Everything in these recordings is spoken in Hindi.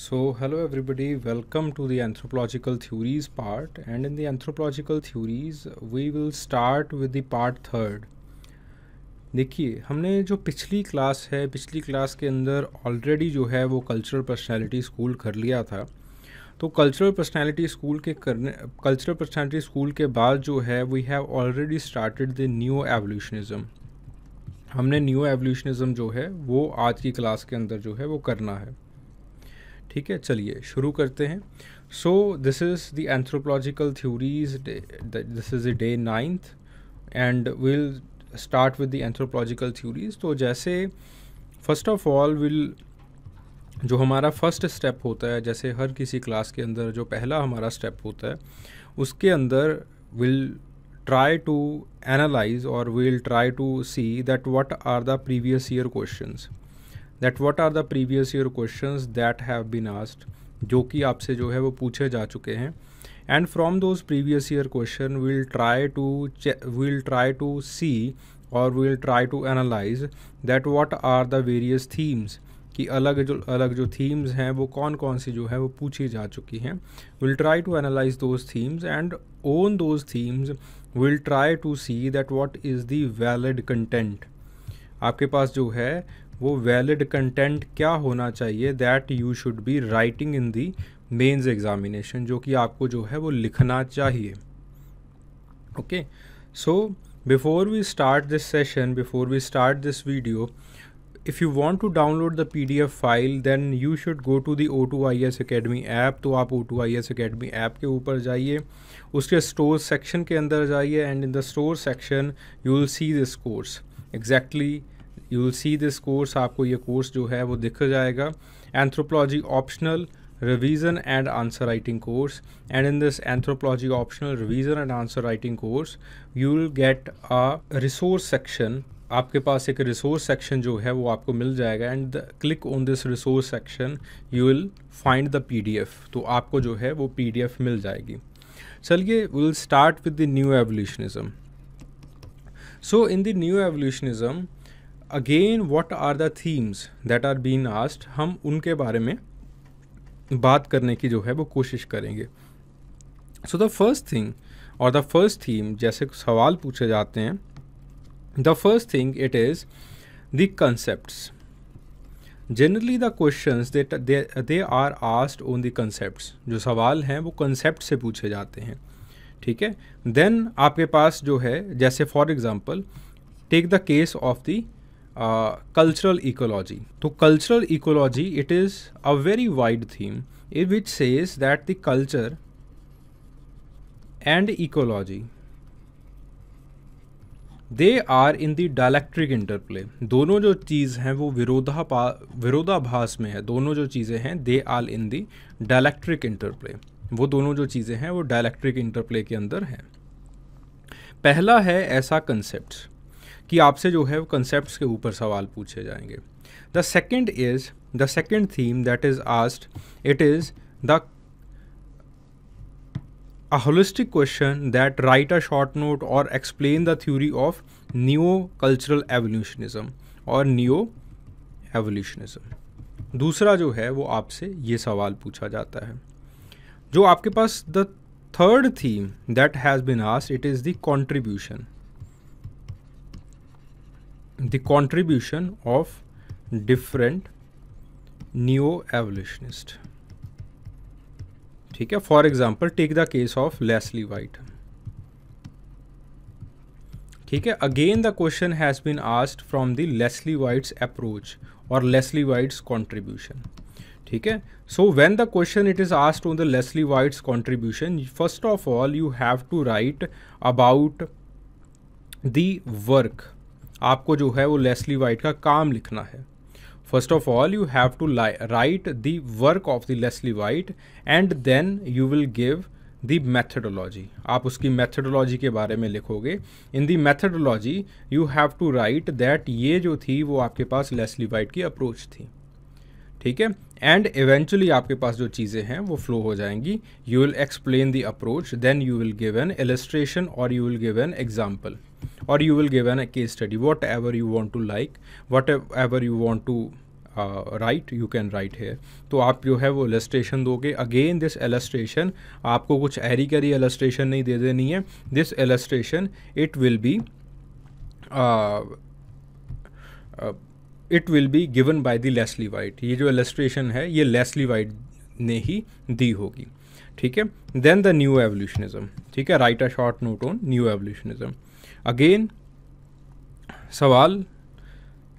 So hello everybody, welcome to the anthropological theories part and in the anthropological theories we will start with the part third. देखिए हमने जो पिछली क्लास है पिछली क्लास के अंदर ऑलरेडी जो है वो कल्चरल पर्सनैलिटी स्कूल कर लिया था तो कल्चरल पर्सनैलिटी स्कूल के करने कल्चरल पर्सनैलिटी स्कूल के बाद जो है we have already started the new evolutionism हमने न्यू एवोल्यूशनिज़म जो है वो आज की क्लास के अंदर जो है वो करना है ठीक है चलिए शुरू करते हैं so this is the anthropological theories this is the day ninth and will start with the anthropological theories तो जैसे फर्स्ट ऑफ ऑल विल जो हमारा फर्स्ट स्टेप होता है जैसे हर किसी क्लास के अंदर जो पहला हमारा स्टेप होता है उसके अंदर विल ट्राई टू एनालाइज और will try to see that what are the previous year questions that what are the previous year questions that have been asked जो कि आपसे जो है वो पूछे जा चुके हैं and from those previous year question will try to will try to see और will try to analyse that what are the various themes कि अलग जो अलग जो थीम्स हैं वो कौन कौन सी जो है वो पूछी जा चुकी हैं will try to analyse those themes and on those themes will try to see that what is the valid content आपके पास जो है वो वैलिड कंटेंट क्या होना चाहिए that you should be writing in the mains examination जो कि आपको जो है वो लिखना चाहिए okay so before we start this session before we start this video if you want to download the P D F file then you should go to the O I S academy app तो आप O two I S academy app के ऊपर जाइए उसके स्टोर सेक्शन के अंदर जाइए and in the store section you will see this course exactly you will see this course आपको ये कोर्स जो है वो दिख जाएगा anthropology optional revision and answer writing course and in this anthropology optional revision and answer writing course you will get a resource section आपके पास एक रिसोर्स सेक्शन जो है वो आपको मिल जाएगा and click on this resource section you will find the F तो आपको जो है वो एफ मिल जाएगी चलिए will start with the neo evolutionism so in the neo evolutionism again what are the themes that are been asked हम उनके बारे में बात करने की जो है वो कोशिश करेंगे सो द फर्स्ट थिंग और द फर्स्ट थीम जैसे सवाल पूछे जाते हैं the first thing it is the concepts generally the question they are asked on the concept जो सवाल हैं वो कंसेप्ट से पूछे जाते हैं ठीक है देन आपके पास जो है जैसे for example take the case of the ecology uh, तो cultural ecology it is a very wide theme theme which says that the culture and ecology they are in the dialectic interplay दोनों जो चीज़ हैं वो विरोधापा विरोधाभास में है दोनों जो चीज़ें हैं they are in the dialectic interplay वो दोनों जो चीज़ें हैं वो डायलैक्ट्रिक इंटरप्ले के अंदर हैं पहला है ऐसा कंसेप्ट कि आपसे जो है वो कंसेप्ट के ऊपर सवाल पूछे जाएंगे the second is the second theme that is asked it is the a holistic question that write a short note or explain the theory of neo-cultural evolutionism और neo evolutionism दूसरा जो है वो आपसे ये सवाल पूछा जाता है जो आपके पास the third theme that has been asked it is the contribution the contribution of different neo-abolitionist ठीक है for example take the case of Leslie White ठीक है again the question has been asked from the Leslie White's approach और लेस्ली वाइट्स कॉन्ट्रीब्यूशन ठीक है so when the question it is asked on the Leslie White's contribution first of all you have to write about the work आपको जो है वो लेस्ली वाइट का काम लिखना है first of all you have to write the work of the Leslie White and then you will give the methodology आप उसकी मैथडोलॉजी के बारे में लिखोगे in the methodology you have to write that ये जो थी वो आपके पास लेस्ली वाइट की अप्रोच थी ठीक है एंड इवेंचुअली आपके पास जो चीज़ें हैं वो फ्लो हो जाएंगी you will explain the approach then you will give an illustration और you will give an example or you will give an a case study whatever you want to like whatever you want to write you can write है तो आप जो है वो एलस्ट्रेशन दोगे अगेन दिस एलस्ट्रेशन आपको कुछ एरी कैरी एलस्ट्रेशन नहीं दे देनी है this illustration it will be it will be given by the Leslie White ये जो एलस्ट्रेशन है ये लेस्ली वाइट ने ही दी होगी ठीक है देन द न्यू एवोल्यूशनिज्म ठीक है write a short note on neo evolutionism again सवाल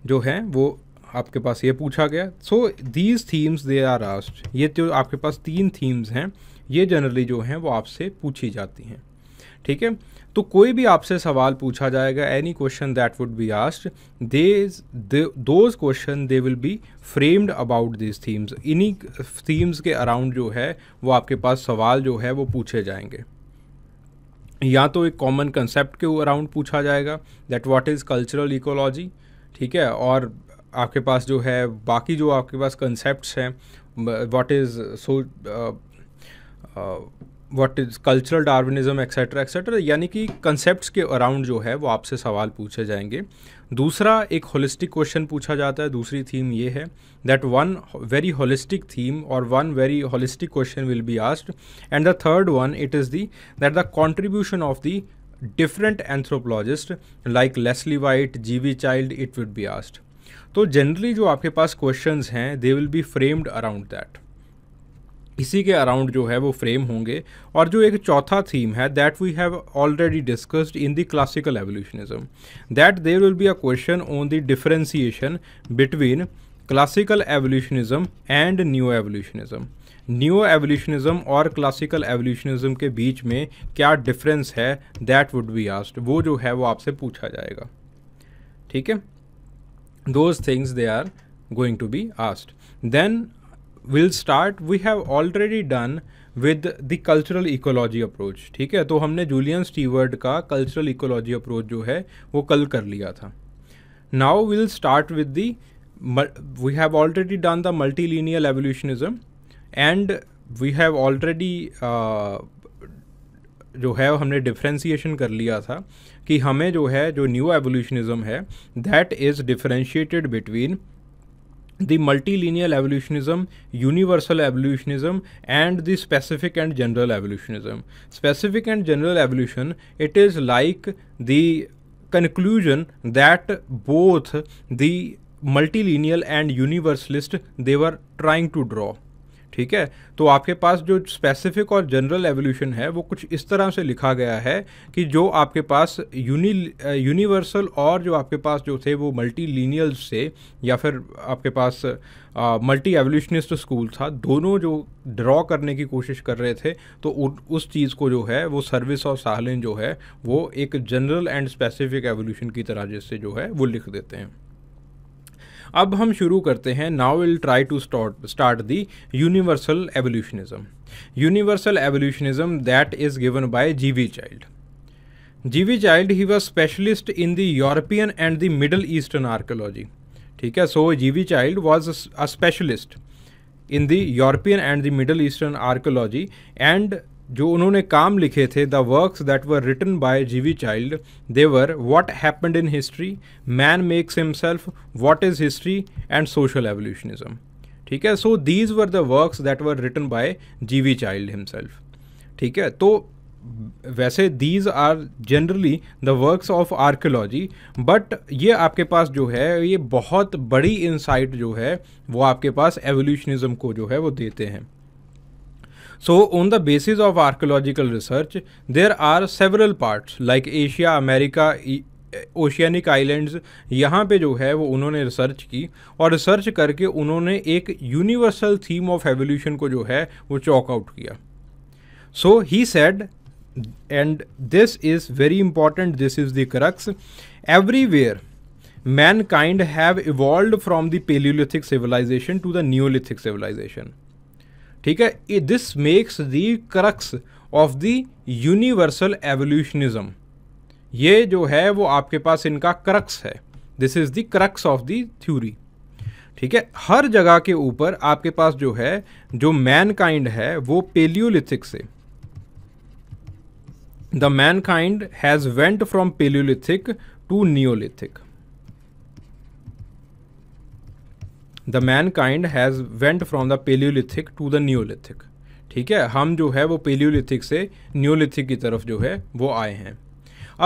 जो है वो आपके पास ये पूछा गया so these themes they are asked ये तो आपके पास तीन थीम्स हैं ये जनरली जो हैं वो आपसे पूछी जाती हैं ठीक है तो कोई भी आपसे सवाल पूछा जाएगा any question that would be asked they those question they will be framed about this themes इन्हीं थीम्स के अराउंड जो है वो आपके पास सवाल जो है वो पूछे जाएंगे या तो एक कॉमन कंसेप्ट के अराउंड पूछा जाएगा that what is cultural ecology ठीक है और आपके पास जो है बाकी जो आपके पास कंसेप्ट हैं what is so what is cultural Darwinism etcetera etcetera यानी कि कंसेप्ट के अराउंड जो है वो आपसे सवाल पूछे जाएंगे दूसरा एक होलिस्टिक क्वेश्चन पूछा जाता है दूसरी थीम ये है that one very holistic theme और one very holistic question will be asked and the third one it is the that the contribution of the different anthropologist like Leslie White G V Childe it would be asked तो जनरली जो आपके पास क्वेश्चन हैं they will be framed around that इसी के अराउंड जो है वो फ्रेम होंगे और जो एक चौथा थीम है that we have already discussed in the classical evolutionism that there will be a question on the differentiation between classical evolutionism and neo evolutionism neo evolutionism और क्लासिकल एवोल्यूशनिज्म के बीच में क्या डिफरेंस है दैट वुड बी आस्ट वो जो है वो आपसे पूछा जाएगा ठीक है those things they are going to be asked then will start we have already done with the cultural ecology approach ठीक है तो हमने जूलियन स्टीवर्ड का कल्चरल इकोलॉजी अप्रोच जो है वो कल कर लिया था now will start with the we have already done the multilineal evolutionism and we have already जो है हमने डिफ्रेंसीशन कर लिया था कि हमें जो है जो न्यू एवोल्यूशनिज्म है that is differentiated between the multilineal evolutionism, universal evolutionism, and the specific and general evolutionism. Specific and general evolution, it is like the conclusion that both the multilineal and universalist they were trying to draw. ठीक है तो आपके पास जो स्पेसिफिक और जनरल एवोल्यूशन है वो कुछ इस तरह से लिखा गया है कि जो आपके पास यूनि यूनिवर्सल uh, और जो आपके पास जो थे वो मल्टी लीनियल से या फिर आपके पास मल्टी एवोल्यूशनिस्ट स्कूल था दोनों जो ड्रॉ करने की कोशिश कर रहे थे तो उ, उस चीज़ को जो है वो सर्विस और साहलिन जो है वो एक जनरल एंड स्पेसिफिक एवोल्यूशन की तरह जैसे जो है वो लिख देते हैं अब हम शुरू करते हैं now will try to start the universal evolutionism universal evolutionism that is given by G V Childe G V Childe he was specialist in the European and the Middle Eastern archaeology ठीक है so G V Childe was a specialist in the European and the Middle Eastern archaeology and जो उन्होंने काम लिखे थे the works that were written by G V Childe they were what happened in history man makes himself what is history and social evolutionism ठीक है so these were the works that were written by G V Childe himself ठीक है तो वैसे these are generally the works of archaeology but ये आपके पास जो है ये बहुत बड़ी इंसाइट जो है वो आपके पास एवोल्यूशनिज्म को जो है वो देते हैं so on the basis of archaeological research there are several parts like Asia America Oceanic islands यहाँ पे जो है वो उन्होंने रिसर्च की और रिसर्च करके उन्होंने एक यूनिवर्सल थीम ऑफ एवोल्यूशन को जो है वो चॉक आउट किया so he said and this is very important this is the crux everywhere mankind have evolve from the palaeolithic civilisation to the neolithic civilisation ठीक है this makes the crux of the universal evolutionism ये जो है वो आपके पास इनका क्रक्स है this is the crux of the theory ठीक है हर जगह के ऊपर आपके पास जो है जो मैन काइंड है वो पेलियोलिथिक से the mankind has went from palaeolithic to neolithic the mankind has went from the palaeolithic to the neolithic ठीक है हम जो है वो पेलियोलिथिक से न्योलिथिक की तरफ जो है वो आए हैं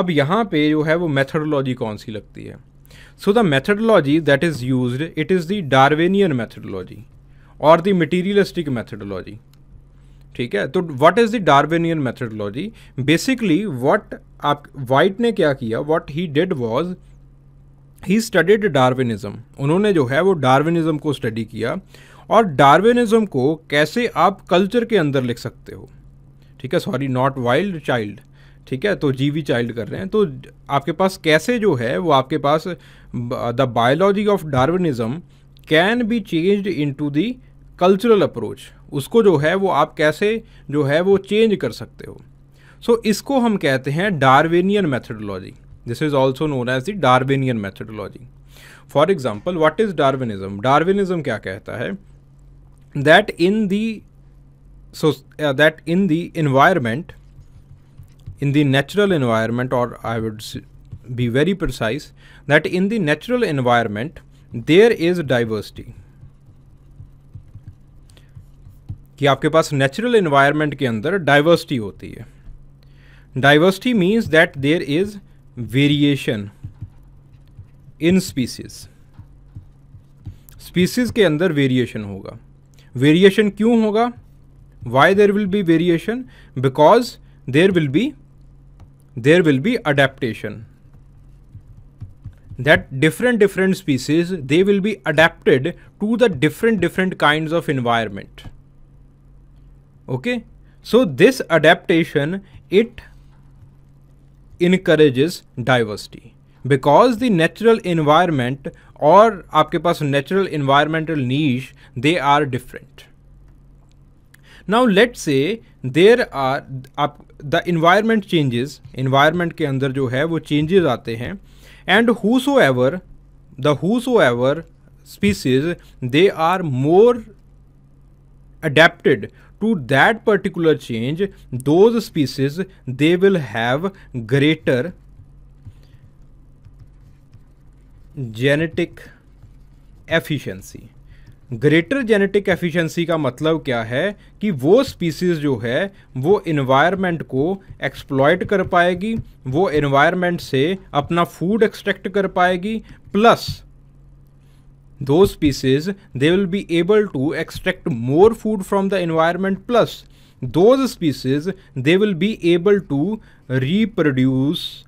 अब यहाँ पे जो है वो मैथडोलॉजी कौन सी लगती है so the methodology that is use it is the Darwinian methodology और द मटीरियलिस्टिक मैथडोलॉजी ठीक है तो what is the Darwinian methodology basically what आप वाइट ने क्या किया what he did was he studied Darwinism उन्होंने जो है वो डार्विनिज़म को स्टडी किया और डार्विनिज़म को कैसे आप कल्चर के अंदर लिख सकते हो ठीक है सॉरी नॉट वाइल्ड चाइल्ड ठीक है तो जीवी चाइल्ड कर रहे हैं तो आपके पास कैसे जो है वो आपके पास the biology of Darwinism can be change into the cultural approach उसको जो है वो आप कैसे जो है वो चेंज कर सकते हो सो so, इसको हम कहते हैं Darwinian methodology this is also known as the Darwinian methodology for example what is Darwinism Darwinism क्या कहता है that in that in the environment in the natural environment और I would be very precise that in the natural environment there is diversity कि आपके पास नेचुरल इन्वायरमेंट के अंदर डाइवर्सिटी होती है diversity means that there is variation in species species के अंदर वेरिएशन होगा वेरिएशन क्यों होगा why there will be variation because there will be there will be adaptation that different different species they will be adapted to the different different kind of environment okay so this adaptation it increases diversity because the natural environment और आपके पास natural environmental niche they are different now late से देर आर आप द इन्वायरमेंट चेंजेस इन्वायरमेंट के अंदर जो है वो चेंजेस आते हैं and whosoever the whosoever species they are more adapted to that particular change those species they will have greater genetic efficiency greater genetic efficiency का मतलब क्या है कि वो स्पीसीज जो है वो इन्वायरमेंट को एक्सप्लॉयट कर पाएगी वो इन्वायरमेंट से अपना फूड एक्सट्रैक्ट कर पाएगी plus those species they will be able to extract more food from the environment plus those species they will be able to reproduce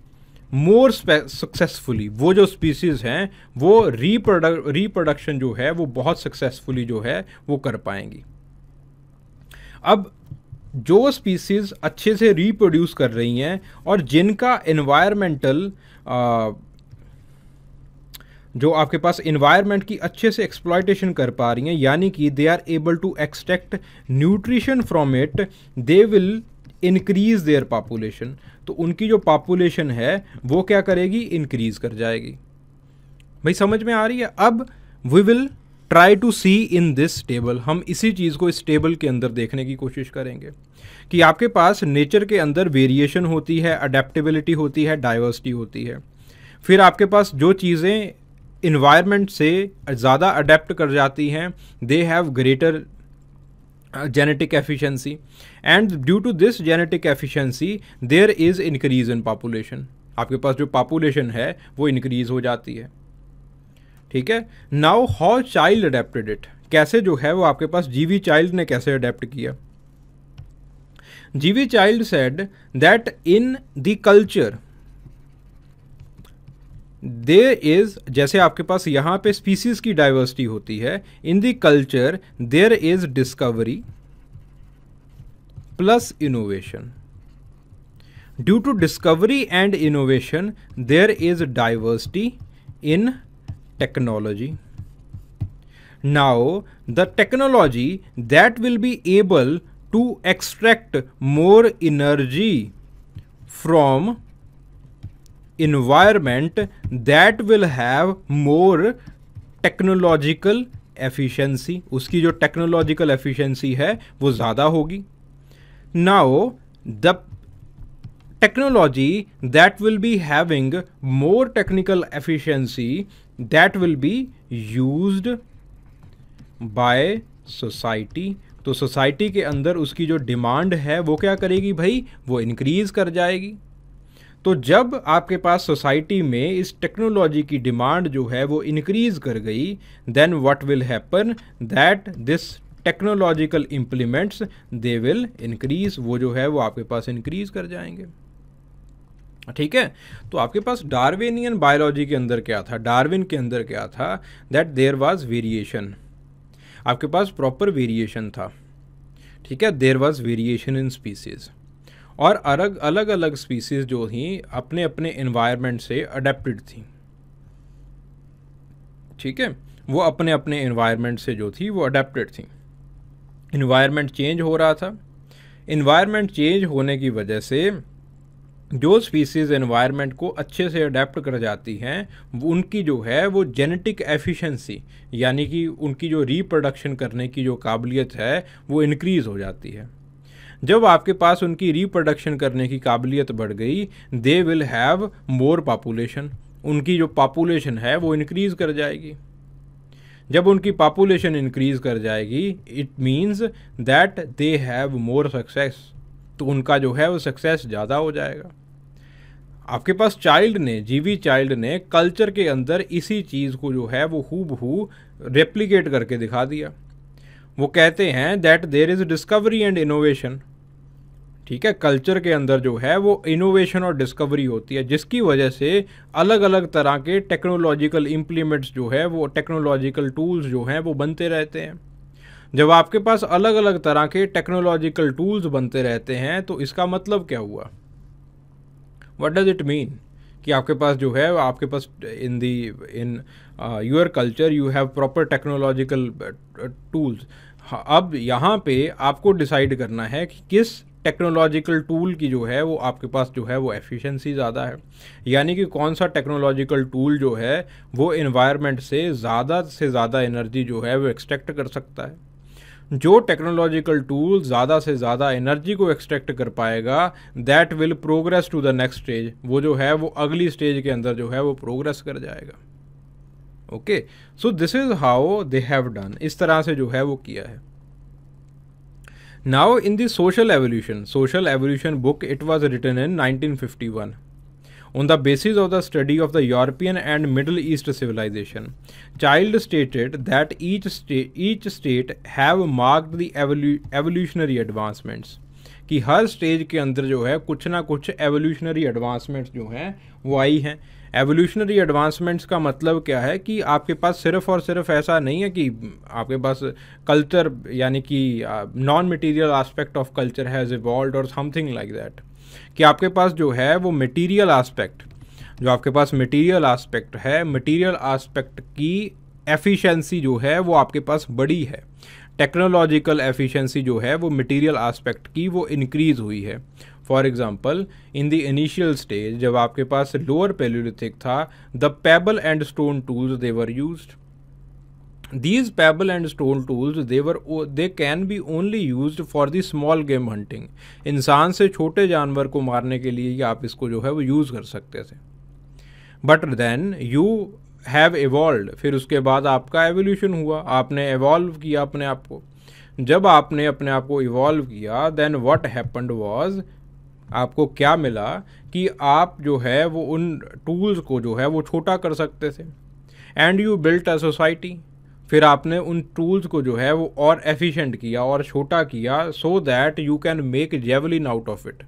more successfully वो जो स्पीसीज़ हैं वो रिप्रोडक् रिप्रोडक्शन जो है वो बहुत सक्सेसफुली जो है वो कर पाएंगी अब जो स्पीसीज़ अच्छे से रिप्रोड्यूस कर रही हैं और जिनका इन्वायरमेंटल जो आपके पास इन्वायरमेंट की अच्छे से एक्सप्लाइटेशन कर पा रही हैं यानी कि they are able to extract nutrition from it they will increase their population तो उनकी जो पॉपुलेशन है वो क्या करेगी इनक्रीज़ कर जाएगी भाई समझ में आ रही है अब we will try to see in this table हम इसी चीज़ को इस टेबल के अंदर देखने की कोशिश करेंगे कि आपके पास नेचर के अंदर वेरिएशन होती है अडेप्टेबिलिटी होती है डाइवर्सिटी होती है फिर आपके पास जो चीज़ें इन्वायरमेंट से ज़्यादा अडेप्ट कर जाती हैं they have greater genetic efficiency and due to this genetic efficiency there is increase in population आपके पास जो पॉपुलेशन है वो इंक्रीज हो जाती है ठीक है now how Childe adapted it कैसे जो है वो आपके पास जीवी चाइल्ड ने कैसे अडेप्ट किया G V Childe said that in the culture there is जैसे आपके पास यहां पे स्पीसीज़ की डाइवर्सिटी होती है in the culture there is discovery plus innovation due to discovery and innovation there is diversity in technology now the technology that will be able to extract more energy from environment that will have more technological efficiency उसकी जो technological efficiency है वो ज़्यादा होगी now the technology that will be having more technical efficiency that will be used by society तो सोसाइटी के अंदर उसकी जो डिमांड है वो क्या करेगी भाई वो इनक्रीज़ कर जाएगी तो जब आपके पास सोसाइटी में इस टेक्नोलॉजी की डिमांड जो है वो इनक्रीज़ कर गई then what will happen that this technological implements they will increase वो जो है वो आपके पास इंक्रीज़ कर जाएंगे ठीक है तो आपके पास डार्विनियन बायोलॉजी के अंदर क्या था डार्विन के अंदर क्या था दैट देर वाज वेरिएशन आपके पास प्रॉपर वेरिएशन था ठीक है there was variation in species और अलग अलग अलग स्पीसीज़ जो थी अपने अपने इन्वायरमेंट से अडेप्टिड थी ठीक है वो अपने अपने इन्वायरमेंट से जो थी वो अडेप्टेड थी इन्वायरमेंट चेंज हो रहा था इन्वायरमेंट चेंज होने की वजह से जो स्पीसीज़ इन्वायरमेंट को अच्छे से अडेप्ट कर जाती हैं उनकी जो है वो जेनेटिक एफिशिएंसी यानी कि उनकी जो रिप्रोडक्शन करने की जो काबिलियत है वो इनक्रीज़ हो जाती है जब आपके पास उनकी रिप्रोडक्शन करने की काबिलियत बढ़ गई they will have more population उनकी जो पापुलेशन है वो इनक्रीज़ कर जाएगी जब उनकी पापुलेशन इंक्रीज़ कर जाएगी it means that they have more success तो उनका जो है वो सक्सेस ज़्यादा हो जाएगा आपके पास चाइल्ड ने जीवी चाइल्ड ने कल्चर के अंदर इसी चीज़ को जो है वो खूब हु रेप्लीकेट करके दिखा दिया वो कहते हैं that there is discovery and innovation ठीक है कल्चर के अंदर जो है वो इनोवेशन और डिस्कवरी होती है जिसकी वजह से अलग अलग तरह के टेक्नोलॉजिकल इम्प्लीमेंट्स जो है वो टेक्नोलॉजिकल टूल्स जो हैं वो बनते रहते हैं जब आपके पास अलग अलग तरह के टेक्नोलॉजिकल टूल्स बनते रहते हैं तो इसका मतलब क्या हुआ वट डज़ इट मीन कि आपके पास जो है आपके पास in the in your culture you have proper technological tools अब यहाँ पे आपको डिसाइड करना है कि किस टेक्नोलॉजिकल टूल की जो है वो आपके पास जो है वो एफिशिएंसी ज़्यादा है यानी कि कौन सा टेक्नोलॉजिकल टूल जो है वो इन्वायरमेंट से ज़्यादा से ज़्यादा एनर्जी जो है वो एक्सट्रैक्ट कर सकता है जो टेक्नोलॉजिकल टूल ज़्यादा से ज़्यादा एनर्जी को एक्सट्रैक्ट कर पाएगा that will progress to the next stage वो जो है वो अगली स्टेज के अंदर जो है वो प्रोग्रेस कर जाएगा okay so this is how they have done इस तरह से जो है वो किया है Now in the Social Evolution, Social Evolution book, it was written in 1951 on the basis of the study of the European and Middle East civilization. Child stated that each state, each state have marked the evolu evolutionary advancements. कि हर स्टेज के अंदर जो है कुछ ना कुछ एवोल्यूशनरी एडवांसमेंट्स जो हैं वो आई हैं एवोल्यूशनरी एडवांसमेंट्स का मतलब क्या है कि आपके पास सिर्फ और सिर्फ ऐसा नहीं है कि आपके पास कल्चर यानी कि non material aspect of culture has evolve और समथिंग लाइक दैट कि आपके पास जो है वो मटेरियल एस्पेक्ट जो आपके पास मटेरियल एस्पेक्ट है मटेरियल एस्पेक्ट की एफिशिएंसी जो है वो आपके पास बड़ी है टेक्नोलॉजिकल एफिशिएंसी जो है वो मटेरियल एस्पेक्ट की वो इंक्रीज़ हुई है for example in the initial stage जब आपके पास लोअर पेलोलिथिक था the pebble and stone tools they were use these pebble and stone tools they were they can be only use for the small game hunting इंसान से छोटे जानवर को मारने के लिए आप इसको जो है वो यूज़ कर सकते थे but then you have evolve फिर उसके बाद आपका एवोल्यूशन हुआ आपने एवॉल्व किया अपने आप को जब आपने अपने आप को इवॉल्व किया देन वॉट हैपन्ड वॉज आपको क्या मिला कि आप जो है वो उन टूल्स को जो है वो छोटा कर सकते थे and you built a society फिर आपने उन टूल्स को जो है वो और एफिशिएंट किया और छोटा किया so that you can make javelin out of it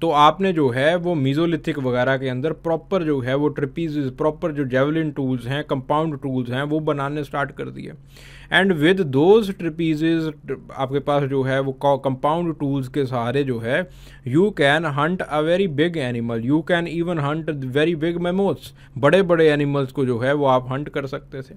तो आपने जो है वो मीज़ोलिथिक वगैरह के अंदर प्रॉपर जो है वो ट्रिपीज प्रॉपर जो जेवलिन टूल्स हैं कंपाउंड टूल्स हैं वो बनाने स्टार्ट कर दिए एंड विद दोज ट्रिपीज आपके पास जो है वो कंपाउंड टूल्स के सहारे जो है you can hunt a very big animal you can even hunt very big mammoths बड़े बड़े एनिमल्स को जो है वो आप हंट कर सकते थे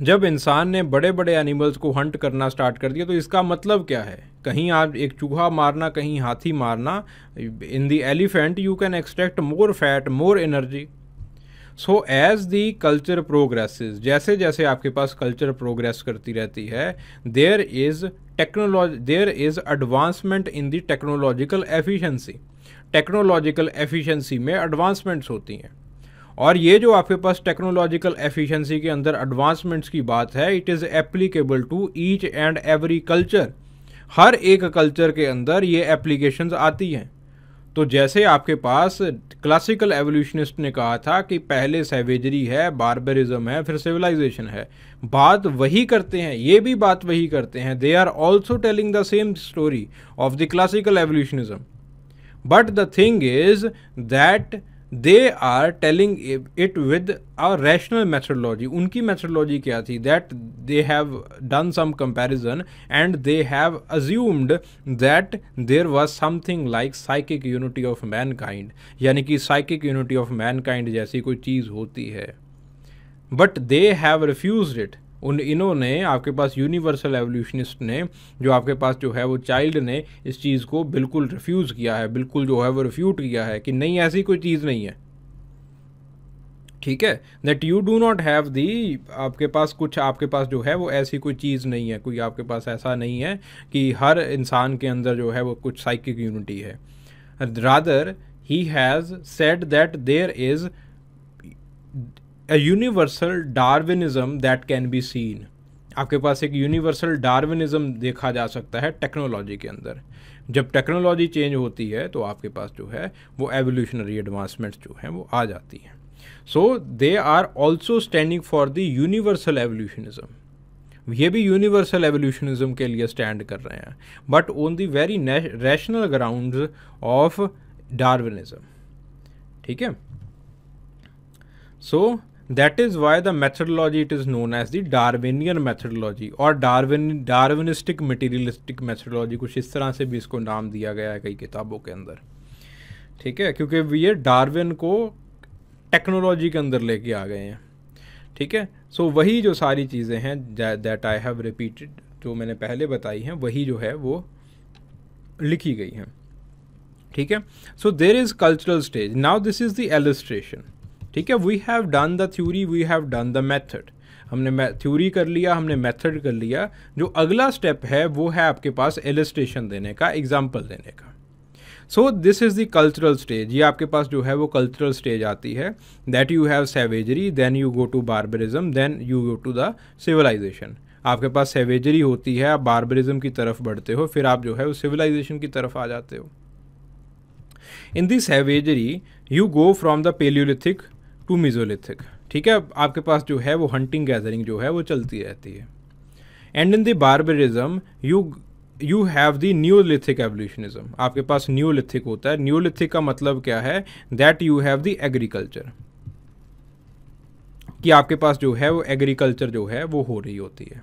जब इंसान ने बड़े बड़े एनिमल्स को हंट करना स्टार्ट कर दिया तो इसका मतलब क्या है कहीं आप एक चूहा मारना कहीं हाथी मारना in the elephant you can extract more fat more energy so as the culture progress जैसे जैसे आपके पास कल्चर प्रोग्रेस करती रहती है there is technology there is advancement in the technological efficiency technological efficiency में एडवांसमेंट्स होती हैं और ये जो आपके पास टेक्नोलॉजिकल एफिशिएंसी के अंदर एडवांसमेंट्स की बात है it is applicable to each and every culture हर एक कल्चर के अंदर ये एप्लीकेशंस आती हैं तो जैसे आपके पास क्लासिकल एवोल्यूशनिस्ट ने कहा था कि पहले सेवेजरी है बारबरिज्म है फिर सिविलाइजेशन है बात वही करते हैं ये भी बात वही करते हैं they are also telling the same story of the classical evolutionism but the thing is that they are telling it with a rational methodology उनकी मैथडोलॉजी क्या थी that they have done some comparison and they have assumed that there was something like psychic unity of mankind यानी कि psychic unity of mankind जैसी कोई चीज़ होती है but they have refuse it उन इन्होंने आपके पास यूनिवर्सल एवोल्यूशनिस्ट ने जो आपके पास जो है वो चाइल्ड ने इस चीज़ को बिल्कुल रिफ्यूज़ किया है बिल्कुल जो है वो रिफ्यूट किया है कि नहीं ऐसी कोई चीज़ नहीं है ठीक है that you do not have the आपके पास कुछ आपके पास जो है वो ऐसी कोई चीज़ नहीं है कोई आपके पास ऐसा नहीं है कि हर इंसान के अंदर जो है वो कुछ साइकिक यूनिटी है rather he has set that there is a universal Darwinism that can be seen आपके पास एक यूनिवर्सल डार्विनिज्म देखा जा सकता है टेक्नोलॉजी के अंदर जब टेक्नोलॉजी चेंज होती है तो आपके पास जो है वो एवोल्यूशनरी एडवांसमेंट्स जो हैं वो आ जाती हैं so they are also standing for the universal evolutionism ये भी यूनिवर्सल एवोल्यूशनिज्म के लिए स्टैंड कर रहे हैं but on the very rational ground of Darwinism ठीक है so so, that is why the methodology it is known as the Darwinian methodology और डार्विन Darwinistic मटीरियलिस्टिक मैथडोलॉजी कुछ इस तरह से भी इसको नाम दिया गया है कई किताबों के अंदर ठीक है क्योंकि ये डार्विन को टेक्नोलॉजी के अंदर लेके आ गए हैं ठीक है सो so, वही जो सारी चीज़ें हैं दैट आई हैव रिपीटेड जो मैंने पहले बताई हैं वही जो है वो लिखी गई हैं ठीक है so there is cultural stage now this is the illustration ठीक है we have done the theory we have done the method हमने थ्योरी कर लिया हमने मेथड कर लिया जो अगला स्टेप है वो है आपके पास एलिस्ट्रेशन देने का एग्जाम्पल देने का so this is the cultural stage ये आपके पास जो है वो कल्चरल स्टेज आती है that you have savagery then you go to barbarism then you go to the civilization आपके पास सेवेजरी होती है आप बारबरिज्म की तरफ बढ़ते हो फिर आप जो है वो सिविलाइजेशन की तरफ आ जाते हो in the savagery you go from the palaeolithic to mesolithic ठीक है आपके पास जो है वो हंटिंग गैदरिंग जो है वो चलती रहती है and in the barbarism you you have the neolithic evolutionism आपके पास न्यूलिथिक होता है न्यूलिथिक का मतलब क्या है that you have the agriculture कि आपके पास जो है वो एग्रीकल्चर जो है वो हो रही होती है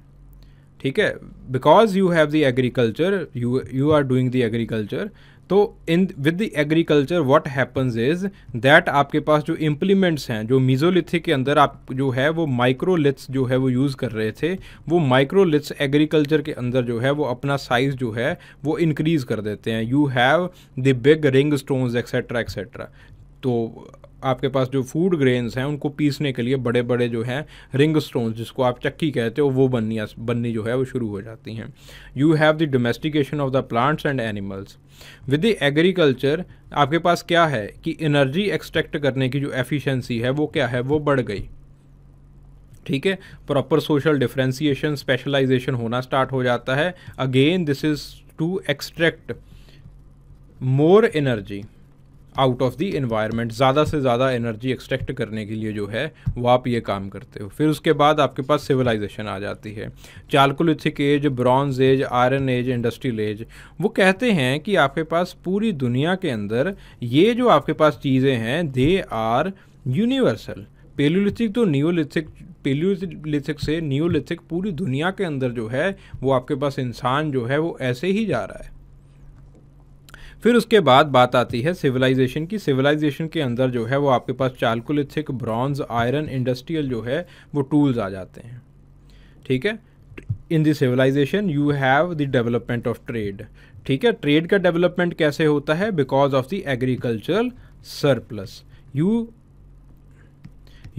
ठीक है because you have the agriculture you you are doing the agriculture तो in with the agriculture what happens is that आपके पास जो इम्प्लीमेंट्स हैं जो मीजोलिथिक के अंदर आप जो है वो माइक्रोलिथ्स जो है वो यूज़ कर रहे थे वो माइक्रोलिथ्स एग्रीकल्चर के अंदर जो है वो अपना साइज़ जो है वो इंक्रीज़ कर देते हैं you have the big ring stones etcetera etcetera तो आपके पास जो फूड ग्रेन्स हैं उनको पीसने के लिए बड़े बड़े जो हैं रिंग स्टोन्स जिसको आप चक्की कहते हो वो बननी बननी जो है वो शुरू हो जाती हैं you have the domestication of the plants and animals with the agriculture आपके पास क्या है कि एनर्जी एक्सट्रैक्ट करने की जो एफिशेंसी है वो क्या है वो बढ़ गई ठीक है प्रॉपर सोशल डिफ्रेंसीशन स्पेशलाइजेशन होना स्टार्ट हो जाता है again this is to extract more energy out of the environment ज़्यादा से ज़्यादा एनर्जी एक्सट्रैक्ट करने के लिए जो है वो आप ये काम करते हो फिर उसके बाद आपके पास सिविलाइजेशन आ जाती है chalcolithic age bronze age iron age industrial age वो कहते हैं कि आपके पास पूरी दुनिया के अंदर ये जो आपके पास चीज़ें हैं they are universal paleolithic to neolithic paleolithic से न्योलिथिक पूरी दुनिया के अंदर जो है वो आपके पास इंसान जो है वो ऐसे ही जा रहा है फिर उसके बाद बात आती है सिविलाइजेशन की सिविलाइजेशन के अंदर जो है वो आपके पास चालकुलिथिक ब्रॉन्ज आयरन इंडस्ट्रियल जो है वो टूल्स आ जाते हैं ठीक है in the civilization you have the development of trade ठीक है ट्रेड का डेवलपमेंट कैसे होता है because of the agricultural surplus you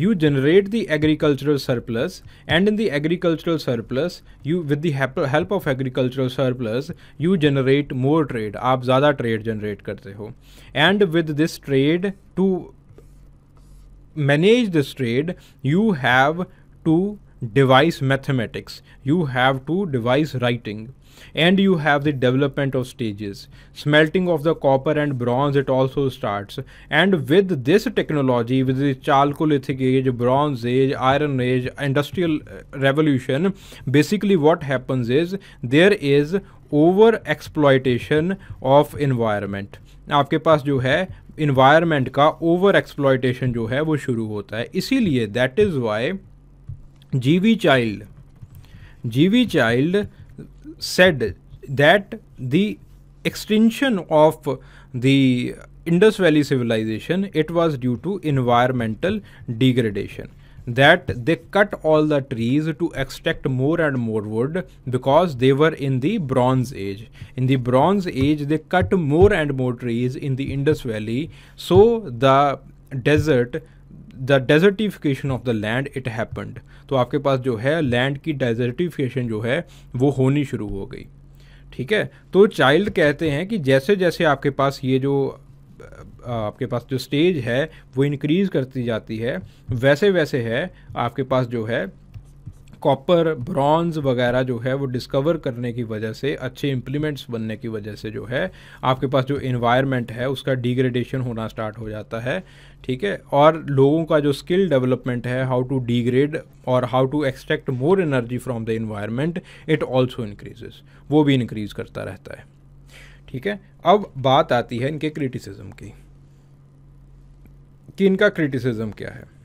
you generate the agricultural surplus and in the agricultural surplus you with the help of agricultural surplus you generate more trade आप ज़्यादा trade generate करते हो and with this trade to manage this trade you have to devise mathematics you have to devise writing and you have the development of stages smelting of the copper and bronze it also starts and with this technology with the chalcolithic age bronze age iron age industrial revolution basically what happens is there is over exploitation of environment आपके पास जो है इन्वायरमेंट का ओवर एक्सप्लॉयटेशन जो है वो शुरू होता है इसीलिए that is why G V Childe G V Childe said that the extinction of the Indus Valley civilization it was due to environmental degradation that they cut all the trees to extract more and more wood because they were in the bronze age in the bronze age they cut more and more trees in the indus valley so the desert the desertification of the land it happened तो आपके पास जो है लैंड की डेजर्टिफिकेशन जो है वो होनी शुरू हो गई ठीक है तो चाइल्ड कहते हैं कि जैसे जैसे आपके पास ये जो आपके पास जो स्टेज है वो इंक्रीज़ करती जाती है वैसे वैसे है आपके पास जो है कॉपर ब्रॉन्ज वगैरह जो है वो डिस्कवर करने की वजह से अच्छे इम्प्लीमेंट्स बनने की वजह से जो है आपके पास जो इन्वायरमेंट है उसका डिग्रेडेशन होना स्टार्ट हो जाता है ठीक है और लोगों का जो स्किल डेवलपमेंट है हाउ टू डिग्रेड और how to extract more energy from the environment it also increases वो भी इंक्रीज करता रहता है ठीक है अब बात आती है इनके क्रिटिसिज्म की कि इनका क्रिटिसिज्म क्या है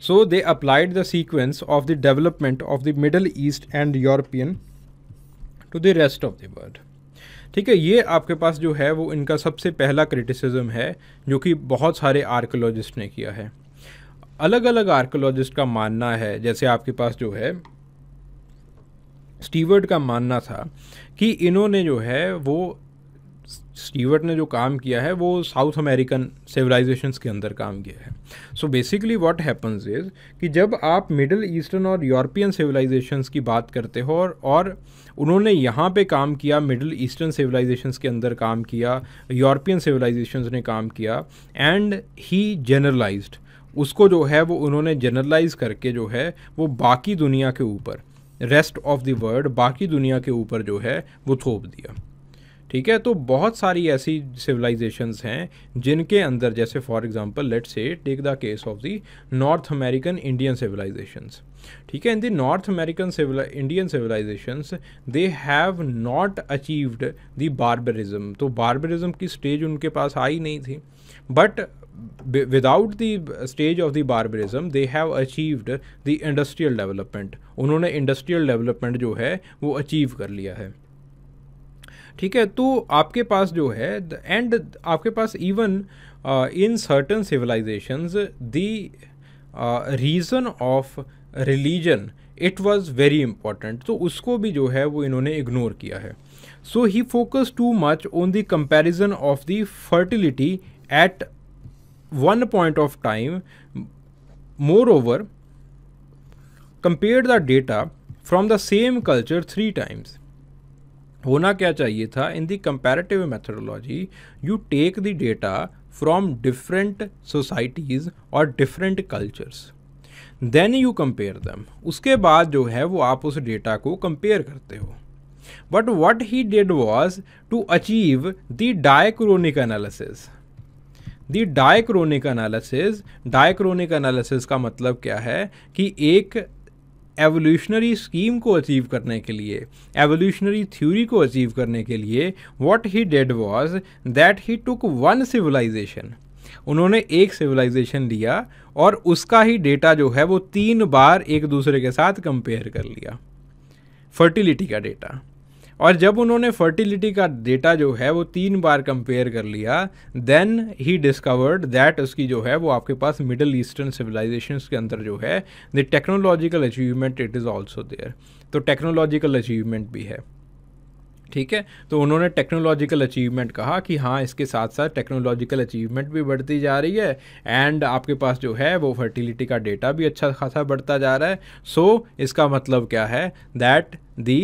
So they applied the sequence of the development of the Middle East and European to the rest of the world. ठीक है ये आपके पास जो है वो इनका सबसे पहला क्रिटिसिज्म है जो कि बहुत सारे आर्कोलॉजिस्ट ने किया है अलग अलग आर्कोलॉजिस्ट का मानना है जैसे आपके पास जो है स्टीवर्ड का मानना था कि इन्होंने जो है वो स्टीवर्ट ने जो काम किया है वो साउथ अमेरिकन सिविलाइजेशंस के अंदर काम किया है so basically what happens is कि जब आप मिडिल ईस्टर्न और यूरोपियन सिविलाइजेशंस की बात करते हो और, और उन्होंने यहाँ पे काम किया मिडिल ईस्टर्न सिविलाइजेशंस के अंदर काम किया यूरोपियन सिविलाइजेशंस ने काम किया एंड ही जनरलाइज उसको जो है वो उन्होंने जनरलाइज करके जो है वो बाकी दुनिया के ऊपर रेस्ट ऑफ द वर्ल्ड बाकी दुनिया के ऊपर जो है वो थोप दिया ठीक है तो बहुत सारी ऐसी सिविलाइजेशंस हैं जिनके अंदर जैसे for example let's say take the case of the North American Indian civilizations ठीक है in the North American Indian civilizations they have not achieved the barbarism तो बारबरिज्म की स्टेज उनके पास आई नहीं थी but without the stage of the barbarism they have achieved the industrial development उन्होंने इंडस्ट्रियल डेवलपमेंट जो है वो अचीव कर लिया है ठीक है तो आपके पास जो है एंड आपके पास even in certain civilizations the reason of religion it was very important तो उसको भी जो है वो इन्होंने इग्नोर किया है so he focus too much on the comparison of the fertility at one point of time moreover compare the data from the same culture three times होना क्या चाहिए था in the comparative methodology you take the data from different societies और different cultures then you compare them उसके बाद जो है वो आप उस डेटा को कंपेयर करते हो but what he did was to achieve the diachronic analysis the diachronic analysis diachronic analysis का मतलब क्या है कि एक एवोल्यूशनरी स्कीम को अचीव करने के लिए एवोल्यूशनरी थ्योरी को अचीव करने के लिए what he did was that he took one civilization उन्होंने एक सिविलाइजेशन लिया और उसका ही डेटा जो है वो तीन बार एक दूसरे के साथ कंपेयर कर लिया फर्टिलिटी का डेटा और जब उन्होंने फर्टिलिटी का डेटा जो है वो तीन बार कंपेयर कर लिया देन ही डिस्कवर्ड दैट उसकी जो है वो आपके पास मिडल ईस्टर्न सिविलाइजेशन के अंदर जो है the technological achievement it is also there तो टेक्नोलॉजिकल अचीवमेंट भी है ठीक है तो उन्होंने टेक्नोलॉजिकल अचीवमेंट कहा कि हाँ इसके साथ साथ टेक्नोलॉजिकल अचीवमेंट भी बढ़ती जा रही है एंड आपके पास जो है वो फर्टिलिटी का डेटा भी अच्छा खासा बढ़ता जा रहा है सो so, इसका मतलब क्या है that the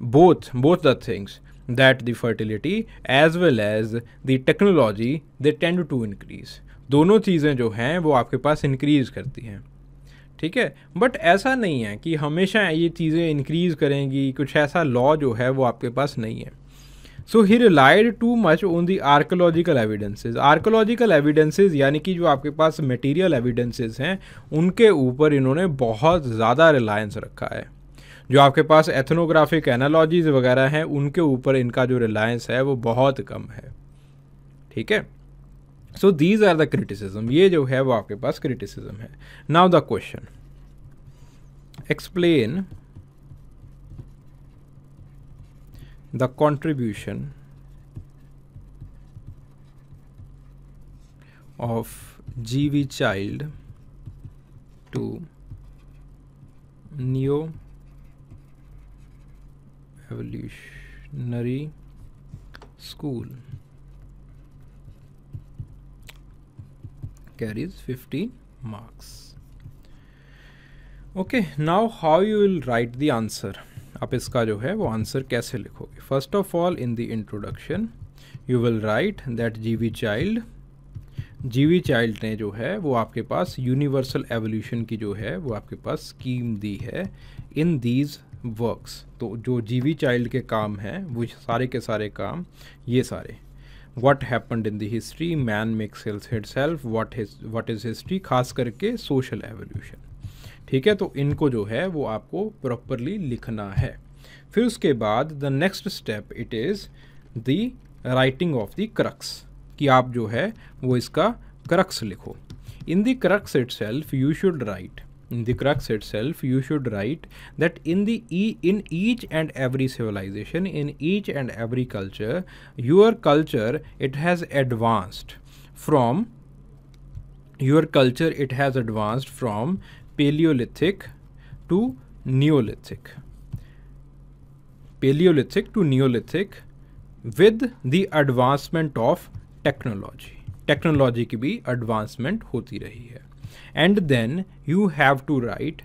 both both the things that the fertility as well as the technology they tend to increase दोनों चीज़ें जो हैं वो आपके पास इंक्रीज़ करती हैं ठीक है बट ऐसा नहीं है कि हमेशा ये चीज़ें इंक्रीज़ करेंगी कुछ ऐसा लॉ जो है वो आपके पास नहीं है so he relied too much on the archaeological evidences archaeological evidences यानी कि जो आपके पास मटेरियल एविडेंसेज हैं उनके ऊपर इन्होंने बहुत ज़्यादा रिलायंस रखा है जो आपके पास एथनोग्राफिक एनालॉजीज वगैरह हैं उनके ऊपर इनका जो रिलायंस है वो बहुत कम है ठीक है so these are the criticism ये जो है वो आपके पास क्रिटिसिज्म है now the question explain contribution of G V Childe to new evolutionary school carries 15 marks okay now how you will write the answer आप इसका जो है वो आंसर कैसे लिखोगे first of all in the introduction you will write that G V Childe G V Childe ने जो है वो आपके पास यूनिवर्सल एवोल्यूशन की जो है वो आपके पास स्कीम दी है इन दीज वर्क्स तो जो जीवी चाइल्ड के काम हैं वो सारे के सारे काम ये सारे what happened in the history man makes self what his what is history खास करके सोशल एवोल्यूशन ठीक है तो इनको जो है वो आपको प्रॉपरली लिखना है फिर उसके बाद the next step it is the writing of the crux कि आप जो है वो इसका क्रक्स लिखो in the crux itself you should write in the crux itself you should write that in the e in each and every civilization in each and every culture your culture it has advanced from your culture it has advanced from paleolithic to neolithic paleolithic to neolithic with the advancement of technology technology की भी एडवांसमेंट होती रही है and then you have to write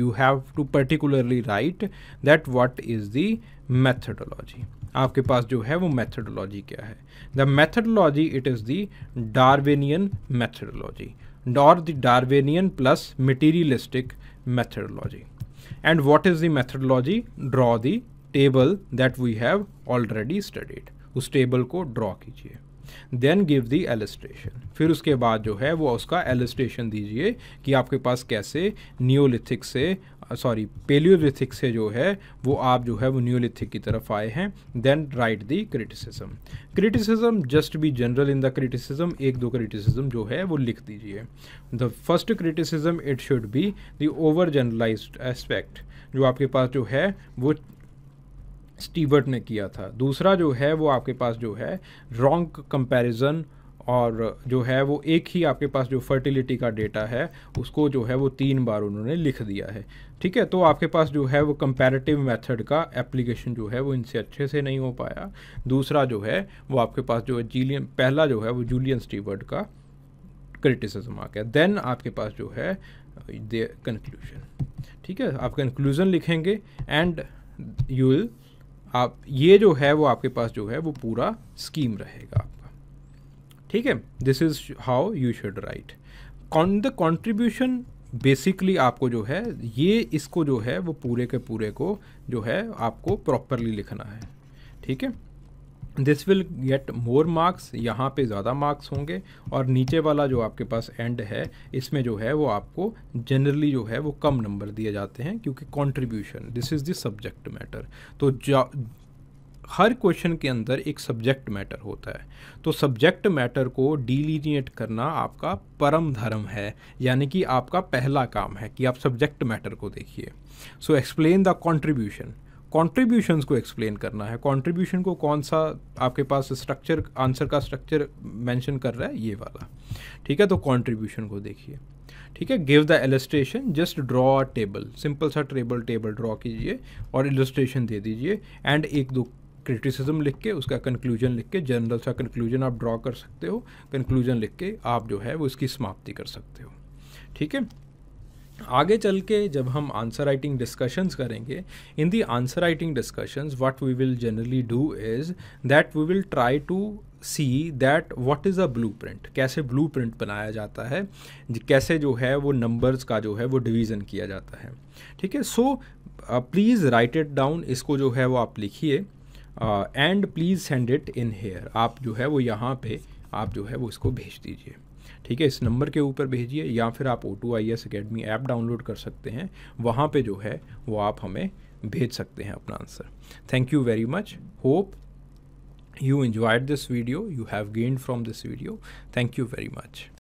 you have to particularly write that what is the methodology आपके पास जो है वो methodology क्या है the methodology it is the Darwinian methodology or the Darwinian plus materialistic methodology and what is the methodology draw the table that we have already studied उस table को draw कीजिए देन गिव दी एलिस्ट्रेशन फिर उसके बाद जो है वो उसका एलिस्ट्रेशन दीजिए कि आपके पास कैसे न्योलिथिक से सॉरी पेलियोलिथिक से जो है वो आप जो है वो न्योलिथिक की तरफ आए हैं then write the criticism criticism just be general in the criticism एक दो क्रिटिसिज्म जो है वो लिख दीजिए the first criticism it should be the over generalize aspect जो आपके पास जो है वो स्टीवर्ट ने किया था दूसरा जो है वो आपके पास जो है रॉन्ग कंपैरिजन और जो है वो एक ही आपके पास जो फर्टिलिटी का डेटा है उसको जो है वो तीन बार उन्होंने लिख दिया है ठीक है तो आपके पास जो है वो कंपैरेटिव मेथड का एप्लीकेशन जो है वो इनसे अच्छे से नहीं हो पाया दूसरा जो है वो आपके पास जो है जीलियन पहला जो है वो जूलियन स्टीवर्ड का क्रिटिसिज्म आ गया देन आपके पास जो है दे कंक्लूजन ठीक है आप कंक्लूजन लिखेंगे एंड यू विल आप ये जो है वो आपके पास जो है वो पूरा स्कीम रहेगा आपका ठीक है this is how you should write con the contribution basically आपको जो है ये इसको जो है वो पूरे के पूरे को जो है आपको प्रॉपरली लिखना है ठीक है this will get more marks यहाँ पे ज़्यादा मार्क्स होंगे और नीचे वाला जो आपके पास एंड है इसमें जो है वो आपको जनरली जो है वो कम नंबर दिए जाते हैं क्योंकि contribution this is the subject matter तो हर क्वेश्चन के अंदर एक सब्जेक्ट मैटर होता है तो सब्जेक्ट मैटर को डिलीनिएट करना आपका परम धर्म है यानी कि आपका पहला काम है कि आप सब्जेक्ट मैटर को देखिए so explain the contribution contribution को एक्सप्लेन करना है कॉन्ट्रीब्यूशन को कौन सा आपके पास स्ट्रक्चर आंसर का स्ट्रक्चर मैंशन कर रहा है ये वाला ठीक है तो कॉन्ट्रीब्यूशन को देखिए ठीक है give the illustration just draw a table simple सा टेबल टेबल ड्रॉ कीजिए और इलस्ट्रेशन दे दीजिए एंड एक दो क्रिटिसिज्म लिख के उसका कंक्लूजन लिख के जनरल सा कंक्लूजन आप ड्रॉ कर सकते हो कंक्लूजन लिख के आप जो है वो इसकी समाप्ति कर सकते हो ठीक है आगे चल के जब हम आंसर राइटिंग डिस्कशंस करेंगे in the answer writing discussions what we will generally do is that we will try to see that what is a blueprint कैसे ब्लू प्रिंट बनाया जाता है कैसे जो है वो नंबर्स का जो है वो डिवीज़न किया जाता है ठीक है so please write it down इसको जो है वो आप लिखिए and please send it in here आप जो है वो यहाँ पे आप जो है वो इसको भेज दीजिए ठीक है इस नंबर के ऊपर भेजिए या फिर आप O two I S academy app download कर सकते हैं वहाँ पे जो है वो आप हमें भेज सकते हैं अपना answer thank you very much hope you enjoyed this video you have gained from this video thank you very much